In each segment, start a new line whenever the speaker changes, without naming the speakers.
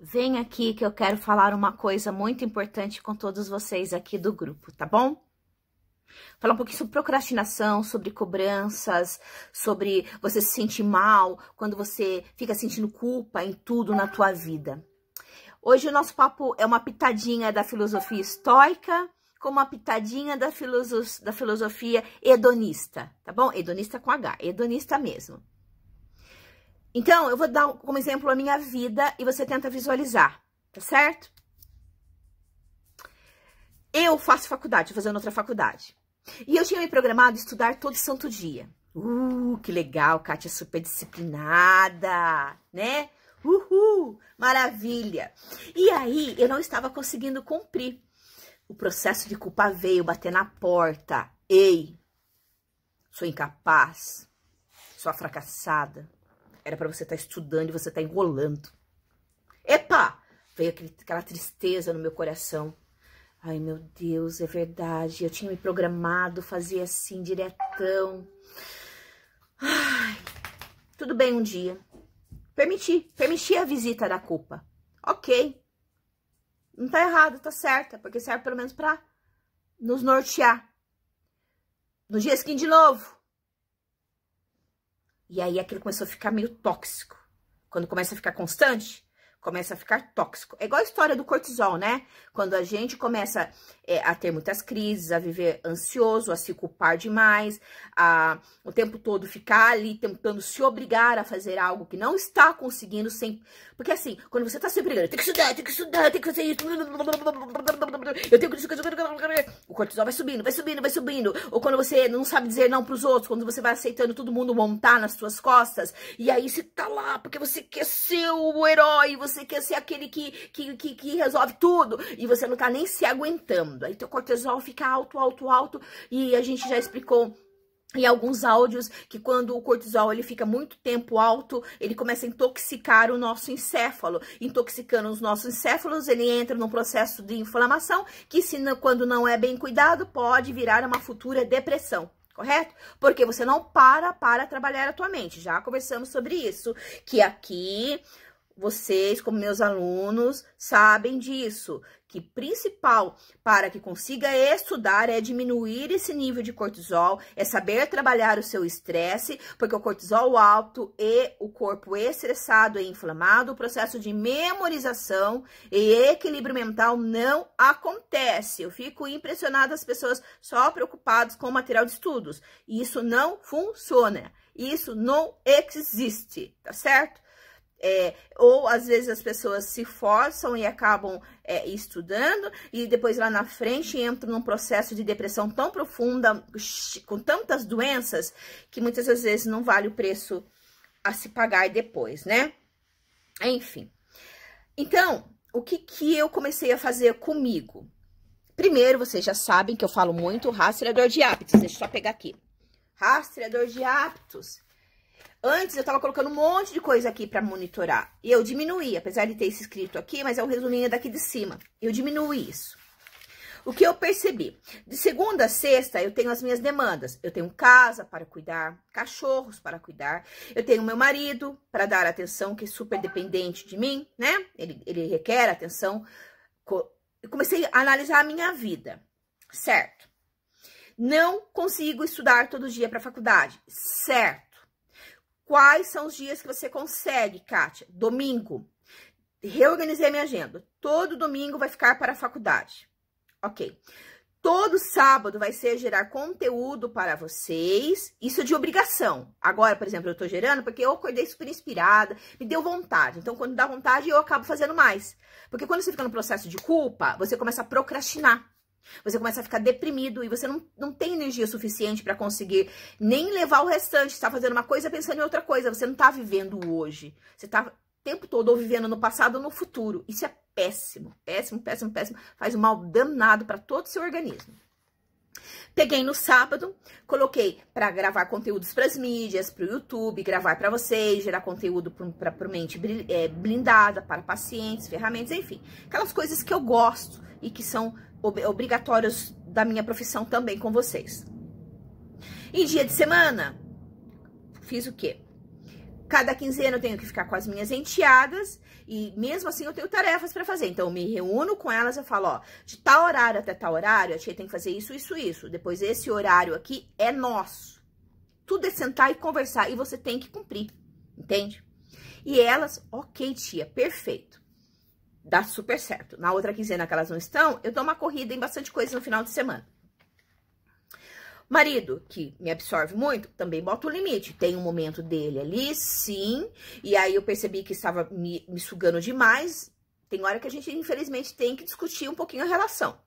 Vem aqui que eu quero falar uma coisa muito importante com todos vocês aqui do grupo, tá bom? Falar um pouquinho sobre procrastinação, sobre cobranças, sobre você se sentir mal, quando você fica sentindo culpa em tudo na tua vida. Hoje o nosso papo é uma pitadinha da filosofia estoica com uma pitadinha da, filosof... da filosofia hedonista, tá bom? Hedonista com H, hedonista mesmo. Então, eu vou dar como exemplo a minha vida e você tenta visualizar, tá certo? Eu faço faculdade, fazendo outra faculdade. E eu tinha me programado estudar todo santo dia. Uh, que legal, Kátia é super disciplinada, né? Uhul, maravilha. E aí, eu não estava conseguindo cumprir. O processo de culpa veio bater na porta. Ei, sou incapaz, sou fracassada, era para você estar tá estudando e você tá enrolando. Epa! Veio aquele, aquela tristeza no meu coração. Ai, meu Deus, é verdade. Eu tinha me programado, fazia assim, diretão. Ai, tudo bem um dia. Permiti, permiti a visita da culpa. Ok. Não tá errado, tá certa, porque serve pelo menos pra nos nortear. No dia seguinte de novo, e aí aquilo começou a ficar meio tóxico. Quando começa a ficar constante, começa a ficar tóxico. É igual a história do cortisol, né? Quando a gente começa é, a ter muitas crises, a viver ansioso, a se culpar demais, a o tempo todo ficar ali tentando se obrigar a fazer algo que não está conseguindo sem. Porque assim, quando você está se obrigando, tem que estudar, tem que estudar, tem que fazer isso. Eu tenho que. O cortisol vai subindo, vai subindo, vai subindo. Ou quando você não sabe dizer não para os outros, quando você vai aceitando todo mundo montar nas suas costas, e aí você tá lá, porque você quer ser o herói, você você quer ser aquele que, que, que, que resolve tudo. E você não tá nem se aguentando. Aí teu cortisol fica alto, alto, alto. E a gente já explicou em alguns áudios que quando o cortisol ele fica muito tempo alto, ele começa a intoxicar o nosso encéfalo. Intoxicando os nossos encéfalos, ele entra num processo de inflamação que se não, quando não é bem cuidado, pode virar uma futura depressão. Correto? Porque você não para para trabalhar a tua mente. Já conversamos sobre isso, que aqui vocês, como meus alunos, sabem disso, que principal para que consiga estudar é diminuir esse nível de cortisol, é saber trabalhar o seu estresse, porque o cortisol alto e o corpo estressado e inflamado, o processo de memorização e equilíbrio mental não acontece. Eu fico impressionada as pessoas só preocupadas com o material de estudos. Isso não funciona. Isso não existe, tá certo? É, ou às vezes as pessoas se forçam e acabam é, estudando e depois lá na frente entram num processo de depressão tão profunda, com tantas doenças, que muitas das vezes não vale o preço a se pagar depois, né? Enfim. Então, o que, que eu comecei a fazer comigo? Primeiro, vocês já sabem que eu falo muito rastreador de hábitos. Deixa eu só pegar aqui. Rastreador de hábitos Antes eu tava colocando um monte de coisa aqui pra monitorar. E eu diminuí, apesar de ter esse escrito aqui, mas é um resuminho daqui de cima. Eu diminuí isso. O que eu percebi? De segunda a sexta, eu tenho as minhas demandas. Eu tenho casa para cuidar, cachorros para cuidar, eu tenho meu marido para dar atenção, que é super dependente de mim, né? Ele, ele requer atenção. Eu comecei a analisar a minha vida, certo? Não consigo estudar todo dia para a faculdade, certo? Quais são os dias que você consegue, Kátia? Domingo. Reorganizei minha agenda. Todo domingo vai ficar para a faculdade. Ok. Todo sábado vai ser gerar conteúdo para vocês. Isso é de obrigação. Agora, por exemplo, eu estou gerando porque eu acordei super inspirada, me deu vontade. Então, quando dá vontade, eu acabo fazendo mais. Porque quando você fica no processo de culpa, você começa a procrastinar. Você começa a ficar deprimido e você não, não tem energia suficiente para conseguir nem levar o restante. Você tá fazendo uma coisa pensando em outra coisa. Você não está vivendo hoje. Você está o tempo todo ou vivendo no passado ou no futuro. Isso é péssimo, péssimo, péssimo, péssimo. Faz um mal danado para todo o seu organismo. Peguei no sábado, coloquei para gravar conteúdos para as mídias, para o YouTube, gravar para vocês, gerar conteúdo para mente é, blindada, para pacientes, ferramentas, enfim, aquelas coisas que eu gosto e que são obrigatórios da minha profissão também com vocês. Em dia de semana, fiz o quê? Cada quinzena eu tenho que ficar com as minhas enteadas e mesmo assim eu tenho tarefas para fazer. Então eu me reúno com elas, eu falo, ó, de tal horário até tal horário, a tia tem que fazer isso, isso, isso. Depois esse horário aqui é nosso. Tudo é sentar e conversar e você tem que cumprir, entende? E elas, ok tia, perfeito dá super certo. Na outra quinzena que elas não estão, eu dou uma corrida em bastante coisa no final de semana. Marido, que me absorve muito, também bota o limite. Tem um momento dele ali, sim. E aí eu percebi que estava me, me sugando demais. Tem hora que a gente, infelizmente, tem que discutir um pouquinho a relação.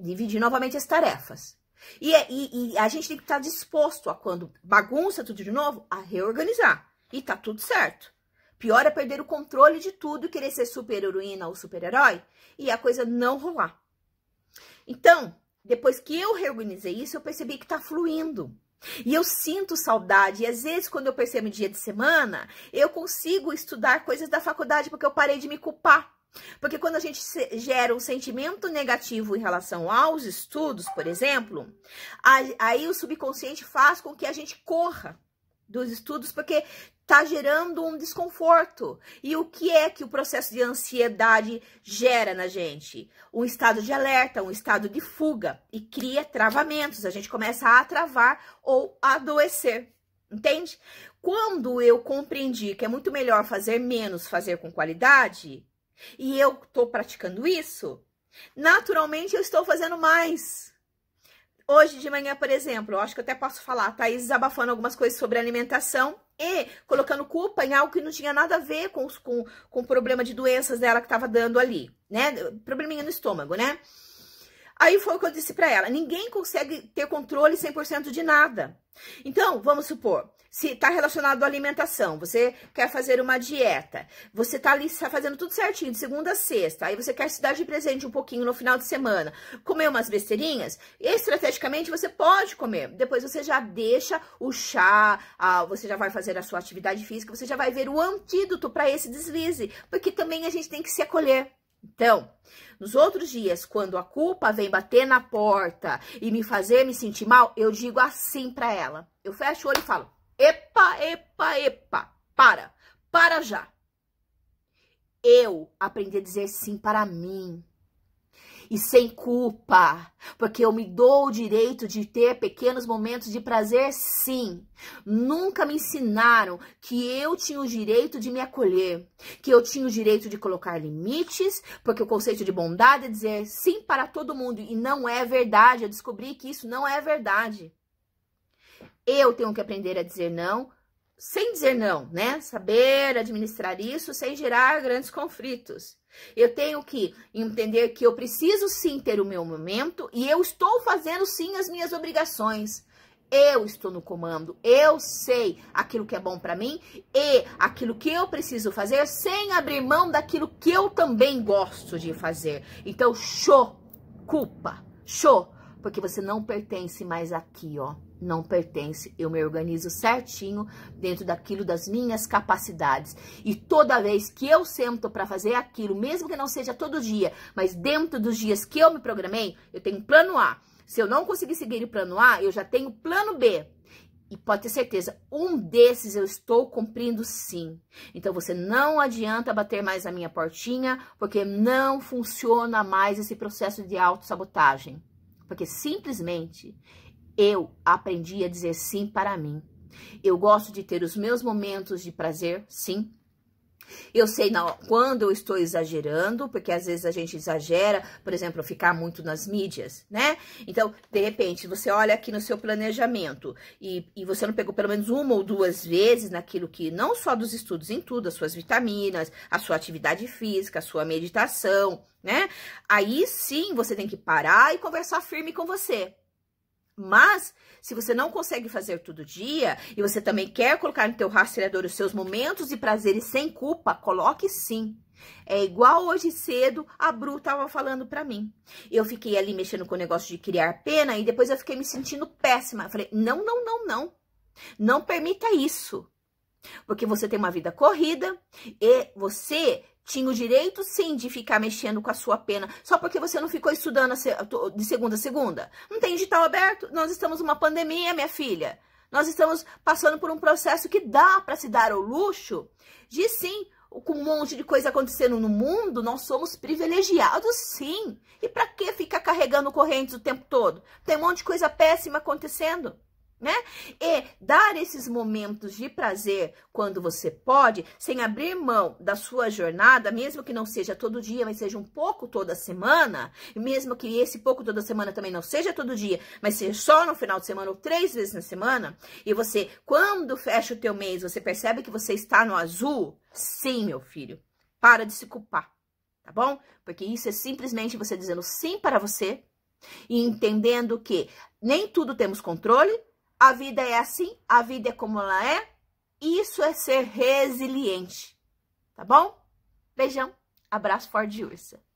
Dividir novamente as tarefas. E, é, e, e a gente tem que estar disposto a, quando bagunça tudo de novo, a reorganizar. E tá tudo certo. Pior é perder o controle de tudo, e querer ser super-heroína ou super-herói e a coisa não rolar. Então, depois que eu reorganizei isso, eu percebi que tá fluindo. E eu sinto saudade. E às vezes, quando eu percebo dia de semana, eu consigo estudar coisas da faculdade porque eu parei de me culpar. Porque quando a gente gera um sentimento negativo em relação aos estudos, por exemplo, aí o subconsciente faz com que a gente corra dos estudos, porque está gerando um desconforto. E o que é que o processo de ansiedade gera na gente? Um estado de alerta, um estado de fuga e cria travamentos. A gente começa a travar ou a adoecer. Entende? Quando eu compreendi que é muito melhor fazer menos, fazer com qualidade, e eu estou praticando isso, naturalmente eu estou fazendo mais. Hoje de manhã, por exemplo, eu acho que eu até posso falar, Thaís desabafando algumas coisas sobre alimentação e colocando culpa em algo que não tinha nada a ver com, os, com, com o problema de doenças dela que estava dando ali, né? Probleminha no estômago, né? Aí foi o que eu disse para ela: ninguém consegue ter controle 100% de nada. Então, vamos supor, se está relacionado à alimentação, você quer fazer uma dieta, você está ali tá fazendo tudo certinho, de segunda a sexta, aí você quer se dar de presente um pouquinho no final de semana, comer umas besteirinhas, estrategicamente você pode comer, depois você já deixa o chá, a, você já vai fazer a sua atividade física, você já vai ver o antídoto para esse deslize, porque também a gente tem que se acolher. Então, nos outros dias, quando a culpa vem bater na porta e me fazer me sentir mal, eu digo assim para ela. Eu fecho o olho e falo: "Epa, epa, epa, para, para já". Eu aprendi a dizer sim para mim e sem culpa, porque eu me dou o direito de ter pequenos momentos de prazer, sim. Nunca me ensinaram que eu tinha o direito de me acolher, que eu tinha o direito de colocar limites, porque o conceito de bondade é dizer sim para todo mundo e não é verdade. Eu descobri que isso não é verdade. Eu tenho que aprender a dizer não, sem dizer não, né? Saber administrar isso sem gerar grandes conflitos. Eu tenho que entender que eu preciso sim ter o meu momento e eu estou fazendo sim as minhas obrigações. Eu estou no comando, eu sei aquilo que é bom para mim e aquilo que eu preciso fazer sem abrir mão daquilo que eu também gosto de fazer. Então, show, culpa, show, porque você não pertence mais aqui, ó não pertence. Eu me organizo certinho dentro daquilo das minhas capacidades. E toda vez que eu sento para fazer aquilo, mesmo que não seja todo dia, mas dentro dos dias que eu me programei, eu tenho plano A. Se eu não conseguir seguir o plano A, eu já tenho plano B. E pode ter certeza, um desses eu estou cumprindo sim. Então você não adianta bater mais a minha portinha, porque não funciona mais esse processo de autossabotagem. Porque simplesmente eu aprendi a dizer sim para mim. Eu gosto de ter os meus momentos de prazer, sim. Eu sei quando eu estou exagerando, porque às vezes a gente exagera, por exemplo, ficar muito nas mídias, né? Então, de repente, você olha aqui no seu planejamento e, e você não pegou pelo menos uma ou duas vezes naquilo que, não só dos estudos, em tudo, as suas vitaminas, a sua atividade física, a sua meditação, né? Aí sim você tem que parar e conversar firme com você. Mas, se você não consegue fazer todo dia, e você também quer colocar no teu rastreador os seus momentos e prazeres sem culpa, coloque sim. É igual hoje cedo, a Bru tava falando pra mim. Eu fiquei ali mexendo com o negócio de criar pena, e depois eu fiquei me sentindo péssima. Eu falei, não, não, não, não. Não permita isso. Porque você tem uma vida corrida, e você tinha o direito, sim, de ficar mexendo com a sua pena, só porque você não ficou estudando de segunda a segunda. Não tem digital aberto? Nós estamos numa pandemia, minha filha. Nós estamos passando por um processo que dá para se dar ao luxo de, sim, com um monte de coisa acontecendo no mundo, nós somos privilegiados, sim. E para que ficar carregando correntes o tempo todo? Tem um monte de coisa péssima acontecendo né? E dar esses momentos de prazer quando você pode, sem abrir mão da sua jornada, mesmo que não seja todo dia, mas seja um pouco toda semana, mesmo que esse pouco toda semana também não seja todo dia, mas seja só no final de semana ou três vezes na semana, e você, quando fecha o teu mês, você percebe que você está no azul? Sim, meu filho, para de se culpar, tá bom? Porque isso é simplesmente você dizendo sim para você e entendendo que nem tudo temos controle, a vida é assim, a vida é como ela é. Isso é ser resiliente, tá bom? Beijão, abraço, de Ursa.